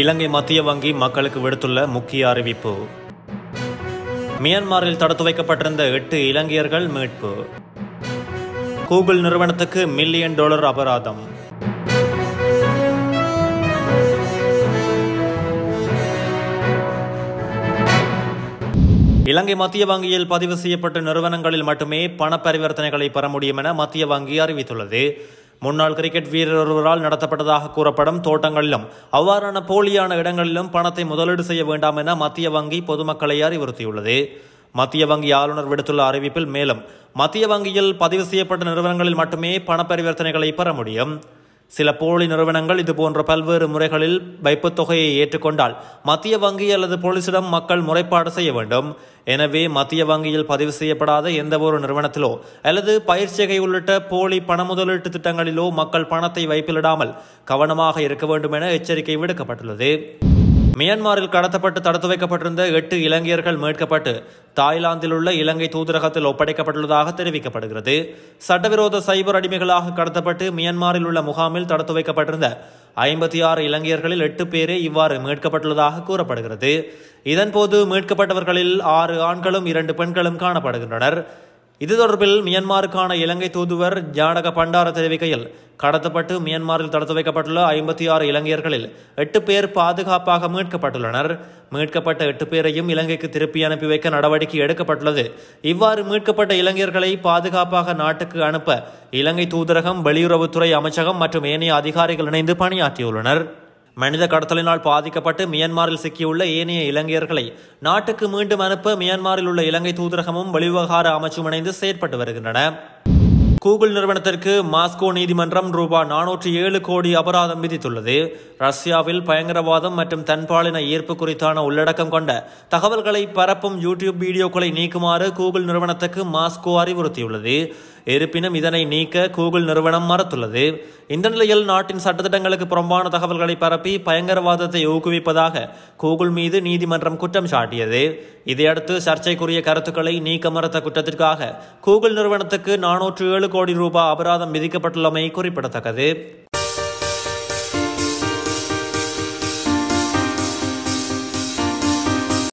இலங்கை மத்திய வங்கி மக்களுக்கு விடுத்துள்ள முக்கிய அறிவிப்பு மியான்மரில் தடுத்து வைக்கப்பட்டிருந்த எட்டு இலங்கையர்கள் மீட்பு கூகுள் நிறுவனத்துக்கு மில்லியன் டாலர் அபராதம் இலங்கை மத்திய வங்கியில் பதிவு செய்யப்பட்ட நிறுவனங்களில் மட்டுமே பண பரிவர்த்தனைகளை பெற முடியும் என மத்திய வங்கி அறிவித்துள்ளது முன்னாள் கிரிக்கெட் வீரர் ஒருவரால் நடத்தப்பட்டதாக கூறப்படும் தோட்டங்களிலும் அவ்வாறான போலியான இடங்களிலும் பணத்தை முதலீடு செய்ய வேண்டாம் என மத்திய வங்கி பொதுமக்களை அறிவுறுத்தியுள்ளது மத்திய வங்கி ஆளுநர் விடுத்துள்ள அறிவிப்பில் மேலும் மத்திய வங்கியில் பதிவு செய்யப்பட்ட நிறுவனங்களில் மட்டுமே பண பரிவர்த்தனைகளை பெற முடியும் சில போலி நிறுவனங்கள் இது போன்ற பல்வேறு முறைகளில் வைப்புத் தொகையை ஏற்றுக்கொண்டால் மத்திய வங்கி அல்லது போலீசிடம் மக்கள் முறைப்பாடு செய்ய வேண்டும் எனவே மத்திய வங்கியில் பதிவு செய்யப்படாத எந்த ஒரு நிறுவனத்திலோ அல்லது பயிற்சிகை உள்ளிட்ட போலி பண முதலீட்டு திட்டங்களிலோ மக்கள் பணத்தை வைப்பிலிடாமல் கவனமாக இருக்க வேண்டும் என எச்சரிக்கை விடுக்கப்பட்டுள்ளது மியான்மரில் கடத்தப்பட்டு தடுத்து வைக்கப்பட்டிருந்த எட்டு இலங்கையர்கள் மீட்கப்பட்டு தாய்லாந்தில் உள்ள இலங்கை தூதரகத்தில் ஒப்படைக்கப்பட்டுள்ளதாக தெரிவிக்கப்படுகிறது சட்டவிரோத சைபர் அடிமைகளாக கடத்தப்பட்டு மியான்மரில் உள்ள முகாமில் தடுத்து வைக்கப்பட்டிருந்த ஐம்பத்தி ஆறு இலங்கையர்களில் எட்டு பேரே இவ்வாறு மீட்கப்பட்டுள்ளதாக கூறப்படுகிறது இதன்போது மீட்கப்பட்டவர்களில் ஆறு ஆண்களும் இரண்டு பெண்களும் காணப்படுகின்றனர் இது தொடர்பில் மியான்மாருக்கான இலங்கை தூதுவர் ஜானக பண்டார தெரிவிக்கையில் கடத்தப்பட்டு மியான்மாரில் தடுத்து வைக்கப்பட்டுள்ள ஐம்பத்தி ஆறு இலங்கையர்களில் எட்டு பேர் பாதுகாப்பாக மீட்கப்பட்டுள்ளனர் மீட்கப்பட்ட எட்டு பேரையும் இலங்கைக்கு திருப்பி அனுப்பி வைக்க நடவடிக்கை எடுக்கப்பட்டுள்ளது இவ்வாறு மீட்கப்பட்ட இலங்கையர்களை பாதுகாப்பாக நாட்டுக்கு அனுப்ப இலங்கை தூதரகம் வெளியுறவுத்துறை அமைச்சகம் மற்றும் ஏனைய அதிகாரிகள் இணைந்து பணியாற்றியுள்ளனர் மனித கடத்தலினால் பாதிக்கப்பட்டு மியான்மரில் சிக்கியுள்ள ஏனைய இலங்கையர்களை நாட்டுக்கு மீண்டும் அனுப்ப மியான்மரில் உள்ள இலங்கை தூதரகமும் வெளிவகார அமைச்சும் இணைந்து செயற்பட்டு வருகின்றன கூகுள் நிறுவனத்திற்கு மாஸ்கோ நீதிமன்றம் ரூபாய் நானூற்றி ஏழு கோடி அபராதம் விதித்துள்ளது ரஷ்யாவில் பயங்கரவாதம் மற்றும் தன்பாலின ஈர்ப்பு குறித்தான உள்ளடக்கம் கொண்ட தகவல்களை பரப்பும் யூடியூப் வீடியோக்களை நீக்குமாறு கூகுள் நிறுவனத்துக்கு மாஸ்கோ அறிவுறுத்தியுள்ளது இருப்பினும் இதனை நீக்க கூகுள் நிறுவனம் மறுத்துள்ளது இந்த நிலையில் நாட்டின் சட்டத்திட்டங்களுக்கு புறம்பான தகவல்களை பரப்பி பயங்கரவாதத்தை ஊக்குவிப்பதாக கூகுள் மீது நீதிமன்றம் குற்றம் சாட்டியது இதையடுத்து சர்ச்சைக்குரிய கருத்துக்களை நீக்க மறுத்த குற்றத்திற்காக கூகுள் நிறுவனத்துக்கு நானூற்று ஏழு கோடி ரூபாய் அபராதம் விதிக்கப்பட்டுள்ளமை குறிப்பிடத்தக்கது